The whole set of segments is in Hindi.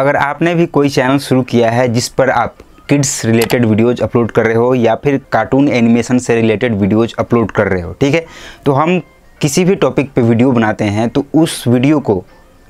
अगर आपने भी कोई चैनल शुरू किया है जिस पर आप किड्स रिलेटेड वीडियोज अपलोड कर रहे हो या फिर कार्टून एनिमेशन से रिलेटेड वीडियोज अपलोड कर रहे हो ठीक है तो हम किसी भी टॉपिक पे वीडियो बनाते हैं तो उस वीडियो को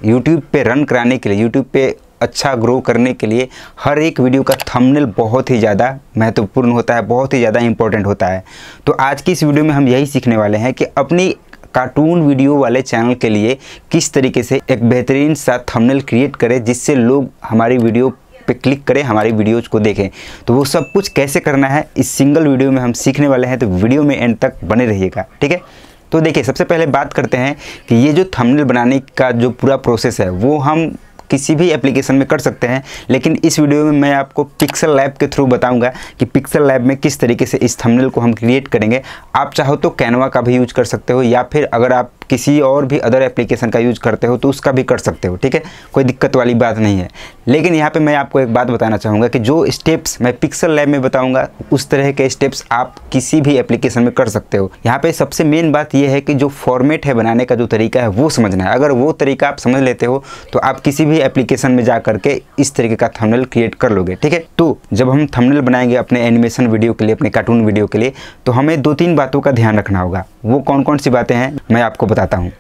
यूट्यूब पे रन कराने के लिए यूट्यूब पे अच्छा ग्रो करने के लिए हर एक वीडियो का थंबनेल बहुत ही ज़्यादा महत्वपूर्ण होता है बहुत ही ज़्यादा इंपॉर्टेंट होता है तो आज की इस वीडियो में हम यही सीखने वाले हैं कि अपनी कार्टून वीडियो वाले चैनल के लिए किस तरीके से एक बेहतरीन सा थंबनेल क्रिएट करें जिससे लोग हमारी वीडियो पे क्लिक करें हमारी वीडियोज़ को देखें तो वो सब कुछ कैसे करना है इस सिंगल वीडियो में हम सीखने वाले हैं तो वीडियो में एंड तक बने रहिएगा ठीक है तो देखिए सबसे पहले बात करते हैं कि ये जो थंबनेल बनाने का जो पूरा प्रोसेस है वो हम किसी भी एप्लीकेशन में कर सकते हैं लेकिन इस वीडियो में मैं आपको पिक्सल लैब के थ्रू बताऊंगा कि पिक्सल लैब में किस तरीके से इस थंबनेल को हम क्रिएट करेंगे आप चाहो तो कैनवा का भी यूज कर सकते हो या फिर अगर आप किसी और भी अदर एप्लीकेशन का यूज़ करते हो तो उसका भी कर सकते हो ठीक है कोई दिक्कत वाली बात नहीं है लेकिन यहाँ पे मैं आपको एक बात बताना चाहूँगा कि जो स्टेप्स मैं पिक्सल लैब में बताऊँगा उस तरह के स्टेप्स आप किसी भी एप्लीकेशन में कर सकते हो यहाँ पर सबसे मेन बात यह है कि जो फॉर्मेट है बनाने का जो तरीका है वो समझना है अगर वो तरीका आप समझ लेते हो तो आप किसी भी एप्लीकेशन में जा करके इस तरीके का थमनल क्रिएट कर लोगे ठीक है तो जब हम थमनल बनाएंगे अपने एनिमेशन वीडियो के लिए अपने कार्टून वीडियो के लिए तो हमें दो तीन बातों का ध्यान रखना होगा वो कौन कौन सी बातें हैं मैं आपको बताता हूँ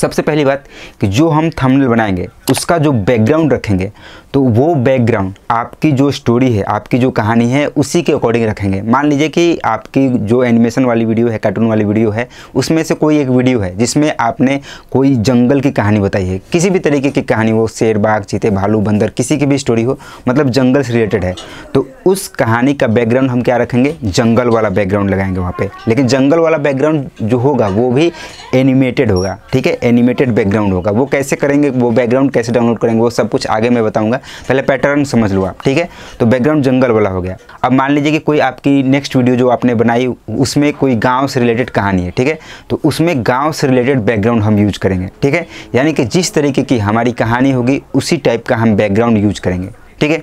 सबसे पहली बात कि जो हम थंबनेल बनाएंगे उसका जो बैकग्राउंड रखेंगे तो वो बैकग्राउंड आपकी जो स्टोरी है आपकी जो कहानी है उसी के अकॉर्डिंग रखेंगे मान लीजिए कि आपकी जो एनिमेशन वाली वीडियो है कार्टून वाली वीडियो है उसमें से कोई एक वीडियो है जिसमें आपने कोई जंगल की कहानी बताई है किसी भी तरीके की कहानी हो शेर बाघ चीते भालू बंदर किसी की भी स्टोरी हो मतलब जंगल से रिलेटेड है तो उस कहानी का बैकग्राउंड हम क्या रखेंगे जंगल वाला बैकग्राउंड लगाएंगे वहाँ पर लेकिन जंगल वाला बैकग्राउंड जो होगा वो भी एनिमेटेड होगा ठीक है एनिमेटेड बैकग्राउंड होगा वो कैसे करेंगे वो बैकग्राउंड कैसे डाउनलोड करेंगे वो सब कुछ आगे मैं बताऊंगा पहले पैटर्न समझ लो आप ठीक है तो बैकग्राउंड जंगल वाला हो गया अब मान लीजिए कि कोई आपकी नेक्स्ट वीडियो जो आपने बनाई उसमें कोई गाँव से रिलेटेड कहानी है ठीक है तो उसमें गाँव से रिलेटेड बैकग्राउंड हम यूज करेंगे ठीक है यानी कि जिस तरीके की हमारी कहानी होगी उसी टाइप का हम बैकग्राउंड यूज करेंगे ठीक है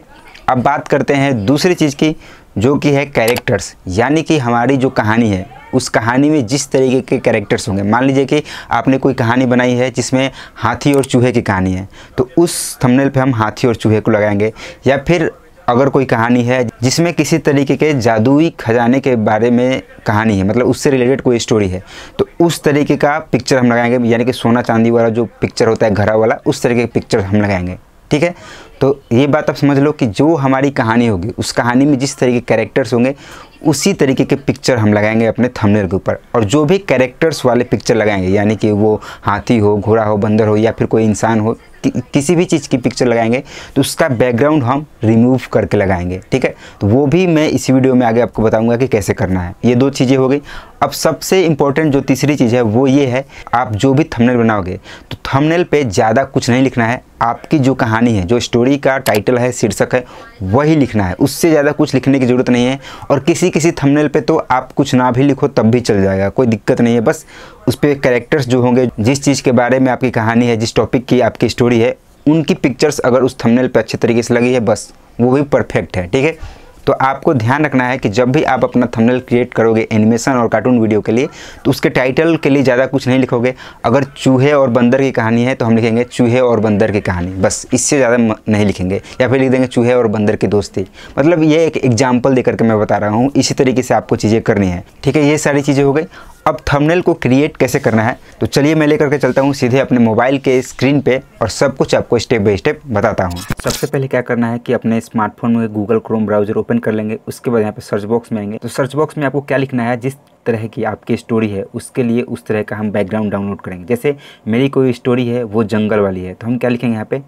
अब बात करते हैं दूसरी चीज़ की जो कि है कैरेक्टर्स यानी कि हमारी जो कहानी है उस कहानी में जिस तरीके के कैरेक्टर्स होंगे मान लीजिए कि आपने कोई कहानी बनाई है जिसमें हाथी और चूहे की कहानी है तो उस थंबनेल पे हम हाथी और चूहे को लगाएंगे या फिर अगर कोई कहानी है जिसमें किसी तरीके के जादुई खजाने के बारे में कहानी है मतलब उससे रिलेटेड कोई स्टोरी है तो उस तरीके का पिक्चर हम लगाएंगे यानी कि सोना चांदी वाला जो पिक्चर होता है घरा वाला उस तरीके के पिक्चर हम लगाएंगे ठीक है तो ये बात आप समझ लो कि जो हमारी कहानी होगी उस कहानी में जिस तरीके के कैरेक्टर्स होंगे उसी तरीके के पिक्चर हम लगाएंगे अपने थंबनेल के ऊपर और जो भी कैरेक्टर्स वाले पिक्चर लगाएंगे यानी कि वो हाथी हो घोड़ा हो बंदर हो या फिर कोई इंसान हो कि, किसी भी चीज़ की पिक्चर लगाएंगे तो उसका बैकग्राउंड हम रिमूव करके लगाएंगे ठीक है तो वो भी मैं इस वीडियो में आगे आपको बताऊंगा कि कैसे करना है ये दो चीज़ें हो गई अब सबसे इम्पोर्टेंट जो तीसरी चीज़ है वो ये है आप जो भी थमनेल बनाओगे तो थमनेल पर ज़्यादा कुछ नहीं लिखना है आपकी जो कहानी है जो स्टोरी का टाइटल है शीर्षक है वही लिखना है उससे ज़्यादा कुछ लिखने की ज़रूरत नहीं है और किसी किसी थंबनेल पे तो आप कुछ ना भी लिखो तब भी चल जाएगा कोई दिक्कत नहीं है बस उस पर कैरेक्टर्स जो होंगे जिस चीज़ के बारे में आपकी कहानी है जिस टॉपिक की आपकी स्टोरी है उनकी पिक्चर्स अगर उस थमनेल पर अच्छे तरीके से लगी है बस वो भी परफेक्ट है ठीक है तो आपको ध्यान रखना है कि जब भी आप अपना थंबनेल क्रिएट करोगे एनिमेशन और कार्टून वीडियो के लिए तो उसके टाइटल के लिए ज़्यादा कुछ नहीं लिखोगे अगर चूहे और बंदर की कहानी है तो हम लिखेंगे चूहे और बंदर की कहानी बस इससे ज़्यादा नहीं लिखेंगे या फिर लिख देंगे चूहे और बंदर की दोस्ती मतलब ये एक एग्जाम्पल दे करके मैं बता रहा हूँ इसी तरीके से आपको चीज़ें करनी है ठीक है ये सारी चीज़ें हो गई अब थंबनेल को क्रिएट कैसे करना है तो चलिए मैं लेकर के चलता हूँ सीधे अपने मोबाइल के स्क्रीन पे और सब कुछ आपको स्टेप बाई स्टेप बताता हूँ सबसे पहले क्या करना है कि अपने स्मार्टफोन में गूगल क्रोम ब्राउजर ओपन कर लेंगे उसके बाद यहाँ पे सर्च बॉक्स में आएंगे तो सर्च बॉक्स में आपको क्या लिखना है जिस तरह की आपकी स्टोरी है उसके लिए उस तरह का हम बैकग्राउंड डाउनलोड करेंगे जैसे मेरी कोई स्टोरी है वो जंगल वाली है तो हम क्या लिखेंगे यहाँ पर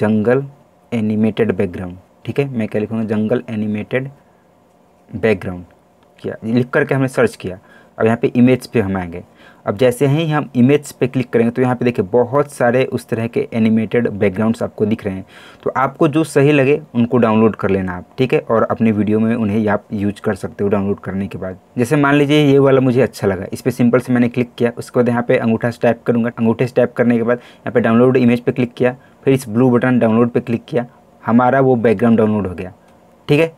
जंगल एनिमेटेड बैकग्राउंड ठीक है मैं क्या लिखूँगा जंगल एनिमेटेड बैकग्राउंड किया लिख करके हमने सर्च किया अब यहाँ पे इमेज पे हम आएंगे अब जैसे ही हम इमेज पे क्लिक करेंगे तो यहाँ पे देखिए बहुत सारे उस तरह के एनिमेटेड बैकग्राउंड्स आपको दिख रहे हैं तो आपको जो सही लगे उनको डाउनलोड कर लेना आप ठीक है और अपने वीडियो में उन्हें आप यूज कर सकते हो डाउनलोड करने के बाद जैसे मान लीजिए ये वाला मुझे अच्छा लगा इस पर सिंपल से मैंने क्लिक किया उसके बाद यहाँ पे अंगूठा स्टैप करूँगा अंगूठे स्टैप करने के बाद यहाँ पर डाउनलोड इमेज पर क्लिक किया फिर इस ब्लू बटन डाउनलोड पर क्लिक किया हमारा वो बैकग्राउंड डाउनलोड हो गया ठीक है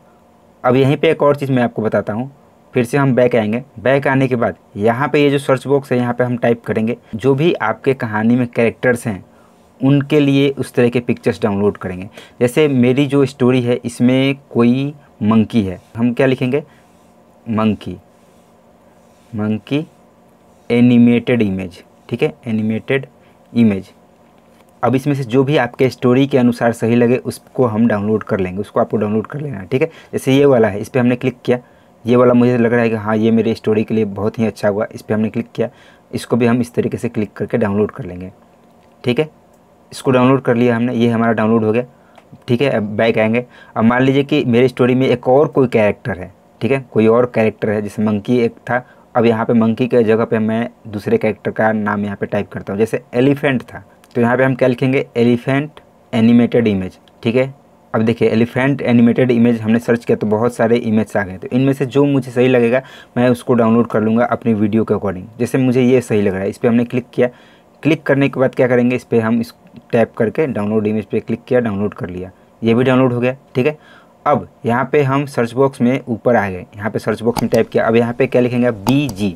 अब यहीं पर एक और चीज़ मैं आपको बताता हूँ फिर से हम बैक आएंगे बैक आने के बाद यहाँ पे ये जो सर्च बॉक्स है यहाँ पे हम टाइप करेंगे जो भी आपके कहानी में कैरेक्टर्स हैं उनके लिए उस तरह के पिक्चर्स डाउनलोड करेंगे जैसे मेरी जो स्टोरी है इसमें कोई मंकी है हम क्या लिखेंगे मंकी मंकी एनिमेटेड इमेज ठीक है एनिमेटेड इमेज अब इसमें से जो भी आपके स्टोरी के अनुसार सही लगे उसको हम डाउनलोड कर लेंगे उसको आपको डाउनलोड कर लेना ठीक है जैसे ये वाला है इस पर हमने क्लिक किया ये वाला मुझे लग रहा है कि हाँ ये मेरे स्टोरी के लिए बहुत ही अच्छा हुआ इस पर हमने क्लिक किया इसको भी हम इस तरीके से क्लिक करके डाउनलोड कर लेंगे ठीक है इसको डाउनलोड कर लिया हमने ये हमारा डाउनलोड हो गया ठीक है अब बैक आएंगे अब मान लीजिए कि मेरी स्टोरी में एक और कोई कैरेक्टर है ठीक है कोई और कैरेक्टर है जैसे मंकी एक था अब यहाँ पे मंकी के जगह पे मैं दूसरे कैरेक्टर का नाम यहाँ पे टाइप करता हूँ जैसे एलिफेंट था तो यहाँ पे हम क्या लिखेंगे एलिफेंट एनिमेटेड इमेज ठीक है अब देखिए एलिफेंट एनिमेटेड इमेज हमने सर्च किया तो बहुत सारे इमेज आ गए तो इनमें से जो मुझे सही लगेगा मैं उसको डाउनलोड कर लूँगा अपनी वीडियो के अकॉर्डिंग जैसे मुझे ये सही लग रहा है इस पर हमने क्लिक किया क्लिक करने के बाद क्या करेंगे इस पर हम इस टैप करके डाउनलोड इमेज पर क्लिक किया डाउनलोड कर लिया ये भी डाउनलोड हो गया ठीक है अब यहाँ पे हम सर्च बॉक्स में ऊपर आ गए यहाँ पे सर्च बॉक्स में टाइप किया अब यहाँ पे क्या लिखेंगे बी जी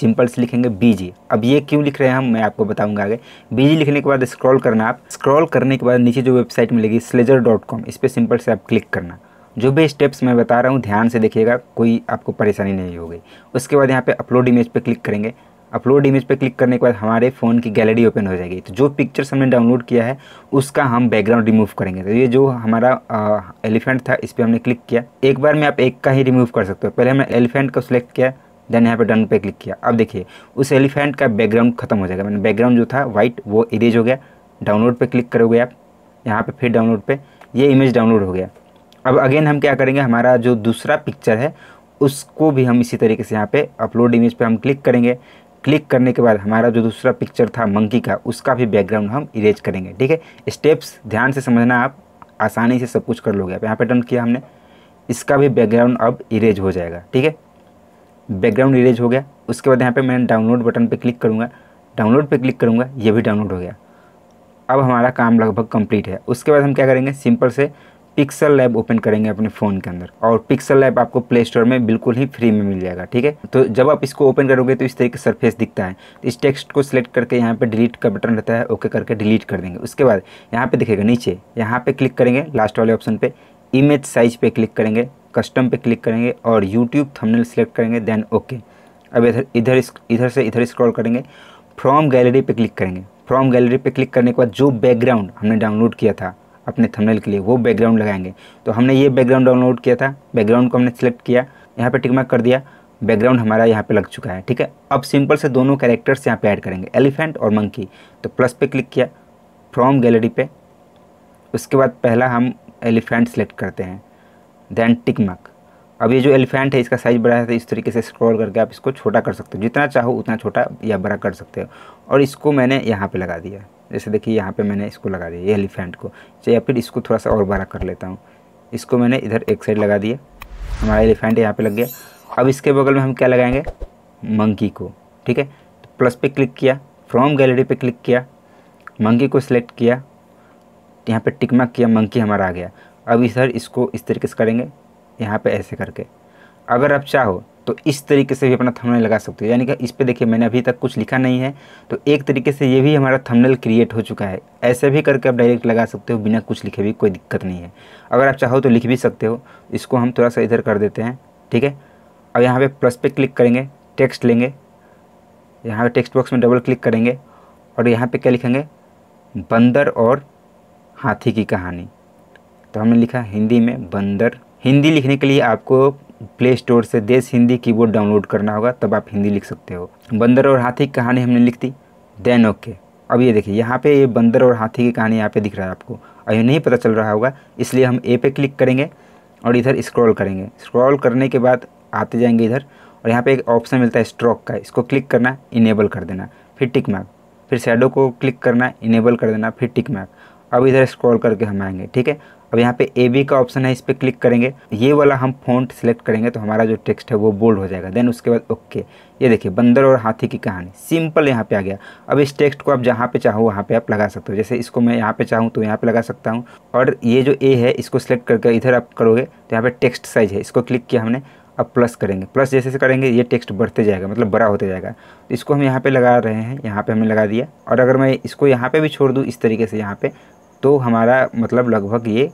सिंपल से लिखेंगे बीजी अब ये क्यों लिख रहे हैं हम मैं आपको बताऊंगा आगे बीजी लिखने के बाद स्क्रॉल करना आप स्क्रॉल करने के बाद नीचे जो वेबसाइट मिलेगी स्लेजर डॉट कॉम इस पर सिंपल से आप क्लिक करना जो भी स्टेप्स मैं बता रहा हूँ ध्यान से देखिएगा कोई आपको परेशानी नहीं होगी उसके बाद यहाँ पर अपलोड इमेज पर क्लिक करेंगे अपलोड इमेज पर क्लिक करने के बाद हमारे फ़ोन की गैलरी ओपन हो जाएगी तो जो पिक्चर्स हमने डाउनलोड किया है उसका हम बैकग्राउंड रिमूव करेंगे तो ये जो हमारा एलिफेंट था इस पर हमने क्लिक किया एक बार में आप एक का ही रिमूव कर सकते हो पहले हमने एलिफेंट को सिलेक्ट किया देन यहाँ पे डन पे क्लिक किया अब देखिए उस एलिफेंट का बैकग्राउंड खत्म हो जाएगा मैंने बैकग्राउंड जो था वाइट वो इरेज हो गया डाउनलोड पे क्लिक करोगे आप यहाँ पे फिर डाउनलोड पे ये इमेज डाउनलोड हो गया अब अगेन हम क्या करेंगे हमारा जो दूसरा पिक्चर है उसको भी हम इसी तरीके से यहाँ पर अपलोड इमेज पर हम क्लिक करेंगे क्लिक करने के बाद हमारा जो दूसरा पिक्चर था मंकी का उसका भी बैकग्राउंड हम इरेज करेंगे ठीक है स्टेप्स ध्यान से समझना आप आसानी से सब कुछ कर लोगे आप यहाँ पर डन किया हमने इसका भी बैकग्राउंड अब इरेज हो जाएगा ठीक है बैकग्राउंड इरेज हो गया उसके बाद यहाँ पे मैं डाउनलोड बटन पे क्लिक करूँगा डाउनलोड पे क्लिक करूँगा ये भी डाउनलोड हो गया अब हमारा काम लगभग कंप्लीट है उसके बाद हम क्या करेंगे सिंपल से पिक्सल लैब ओपन करेंगे अपने फ़ोन के अंदर और पिक्सल लैब आपको प्ले स्टोर में बिल्कुल ही फ्री में मिल जाएगा ठीक है तो जब आप इसको ओपन करोगे तो इस तरीके सरफेस दिखता है तो इस टेक्स्ट को सिलेक्ट करके यहाँ पे डिलीट का बटन रहता है ओके करके डिलीट कर देंगे उसके बाद यहाँ पे दिखेगा नीचे यहाँ पे क्लिक करेंगे लास्ट वाले ऑप्शन पर इमेज साइज पर क्लिक करेंगे कस्टम पे क्लिक करेंगे और यूट्यूब थंबनेल सेलेक्ट करेंगे देन ओके अब इधर इधर इधर से इधर स्क्रॉल करेंगे फ्रॉम गैलरी पे क्लिक करेंगे फ्रॉम गैलरी पे क्लिक करने के बाद जो बैकग्राउंड हमने डाउनलोड किया था अपने थंबनेल के लिए वो बैकग्राउंड लगाएंगे तो हमने ये बैकग्राउंड डाउनलोड किया था बैकग्राउंड को हमने सेलेक्ट किया यहाँ पर टिकमा कर दिया बैकग्राउंड हमारा यहाँ पे लग चुका है ठीक है अब सिंपल से दोनों कैरेक्टर्स यहाँ पे ऐड करेंगे एलिफेंट और मंकी तो प्लस पे क्लिक किया फ्रॉम गैलरी पे उसके बाद पहला हम एलिफेंट सेलेक्ट करते हैं देन टिक मार्क अब ये जो एलिफेंट है इसका साइज़ बड़ा है तो इस तरीके से स्क्रॉल करके आप इसको छोटा कर सकते हो जितना चाहो उतना छोटा या बड़ा कर सकते हो और इसको मैंने यहाँ पे लगा दिया जैसे देखिए यहाँ पे मैंने इसको लगा दिया ये एलिफेंट को तो या फिर इसको थोड़ा सा और बड़ा कर लेता हूँ इसको मैंने इधर एक साइड लगा दिया हमारा एलिफेंट यहाँ पर लग गया अब इसके बगल में हम क्या लगाएंगे मंकी को ठीक है तो प्लस पे क्लिक किया फ्रॉम गैलरी पर क्लिक किया मंकी को सिलेक्ट किया यहाँ पर टिकमा किया मंकी हमारा आ गया अभी सर इसको इस तरीके से करेंगे यहाँ पे ऐसे करके अगर आप चाहो तो इस तरीके से भी अपना थंबनेल लगा सकते हो यानी कि इस पे देखिए मैंने अभी तक कुछ लिखा नहीं है तो एक तरीके से ये भी हमारा थंबनेल क्रिएट हो चुका है ऐसे भी करके आप डायरेक्ट लगा सकते हो बिना कुछ लिखे भी कोई दिक्कत नहीं है अगर आप चाहो तो लिख भी सकते हो इसको हम थोड़ा सा इधर कर देते हैं ठीक है अब यहाँ पर प्लस पे क्लिक करेंगे टेक्स्ट लेंगे यहाँ पर टेक्स्ट बॉक्स में डबल क्लिक करेंगे और यहाँ पर क्या लिखेंगे बंदर और हाथी की कहानी तो हमने लिखा हिंदी में बंदर हिंदी लिखने के लिए आपको प्ले स्टोर से देश हिंदी कीबोर्ड डाउनलोड करना होगा तब आप हिंदी लिख सकते हो बंदर और हाथी की कहानी हमने लिख दी देन ओके अब ये देखिए यहाँ पे ये बंदर और हाथी की कहानी यहाँ पे दिख रहा है आपको अभी नहीं पता चल रहा होगा इसलिए हम ए पे क्लिक करेंगे और इधर स्क्रॉल करेंगे स्क्रॉल करने के बाद आते जाएंगे इधर और यहाँ पे एक ऑप्शन मिलता है स्ट्रोक का इसको क्लिक करना इनेबल कर देना फिर टिक मार्क फिर शेडो को क्लिक करना इनेबल कर देना फिर टिक मार्क अब इधर स्क्रॉल करके हम आएंगे ठीक है अब यहाँ पे ए बी का ऑप्शन है इस पर क्लिक करेंगे ये वाला हम फ़ॉन्ट सेलेक्ट करेंगे तो हमारा जो टेक्स्ट है वो बोल्ड हो जाएगा देन उसके बाद ओके ये देखिए बंदर और हाथी की कहानी सिंपल यहाँ पे आ गया अब इस टेक्स्ट को आप जहाँ पे चाहो वहाँ पे आप लगा सकते हो जैसे इसको मैं यहाँ पे चाहूँ तो यहाँ पे लगा सकता हूँ और ये जो ए है इसको सिलेक्ट करके इधर आप करोगे तो यहाँ पे टेक्स्ट साइज है इसको क्लिक किया हमने अब प्लस करेंगे प्लस जैसे जैसे करेंगे ये टेक्स्ट बढ़ते जाएगा मतलब बड़ा होते जाएगा तो इसको हम यहाँ पे लगा रहे हैं यहाँ पे हमने लगा दिया और अगर मैं इसको यहाँ पे भी छोड़ दूँ इस तरीके से यहाँ पे तो हमारा मतलब लगभग ये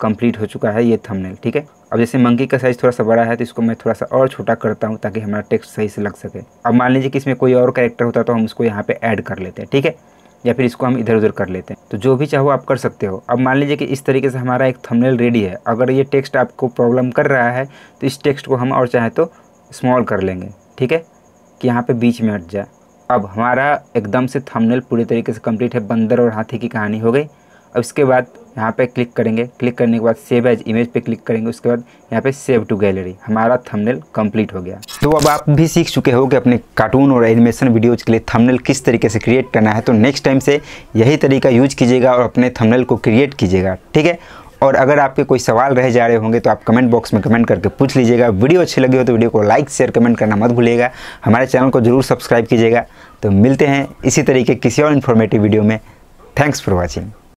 कंप्लीट हो चुका है ये थंबनेल ठीक है अब जैसे मंकी का साइज़ थोड़ा सा बड़ा है तो इसको मैं थोड़ा सा और छोटा करता हूँ ताकि हमारा टेक्स्ट सही से लग सके अब मान लीजिए कि इसमें कोई और कैरेक्टर होता तो हम उसको यहाँ पे ऐड कर लेते हैं ठीक है या फिर इसको हम इधर उधर कर लेते हैं तो जो भी चाहो आप कर सकते हो अब मान लीजिए कि इस तरीके से हमारा एक थमनेल रेडी है अगर ये टेक्स्ट आपको प्रॉब्लम कर रहा है तो इस टेक्स्ट को हम और चाहें तो स्मॉल कर लेंगे ठीक है कि यहाँ पर बीच में हट जाए अब हमारा एकदम से थंबनेल पूरे तरीके से कंप्लीट है बंदर और हाथी की कहानी हो गई अब इसके बाद यहाँ पे क्लिक करेंगे क्लिक करने के बाद सेव एज इमेज पे क्लिक करेंगे उसके बाद यहाँ पे सेव टू गैलरी हमारा थंबनेल कंप्लीट हो गया तो अब आप भी सीख चुके हो कि अपने कार्टून और एनिमेशन वीडियोज के लिए थंबनेल किस तरीके से क्रिएट करना है तो नेक्स्ट टाइम से यही तरीका यूज कीजिएगा और अपने थमनल को क्रिएट कीजिएगा ठीक है और अगर आपके कोई सवाल रह जा रहे होंगे तो आप कमेंट बॉक्स में कमेंट करके पूछ लीजिएगा वीडियो अच्छी लगी हो तो वीडियो को लाइक शेयर कमेंट करना मत भूलिएगा हमारे चैनल को जरूर सब्सक्राइब कीजिएगा तो मिलते हैं इसी तरीके किसी और इन्फॉर्मेटिव वीडियो में थैंक्स फॉर वॉचिंग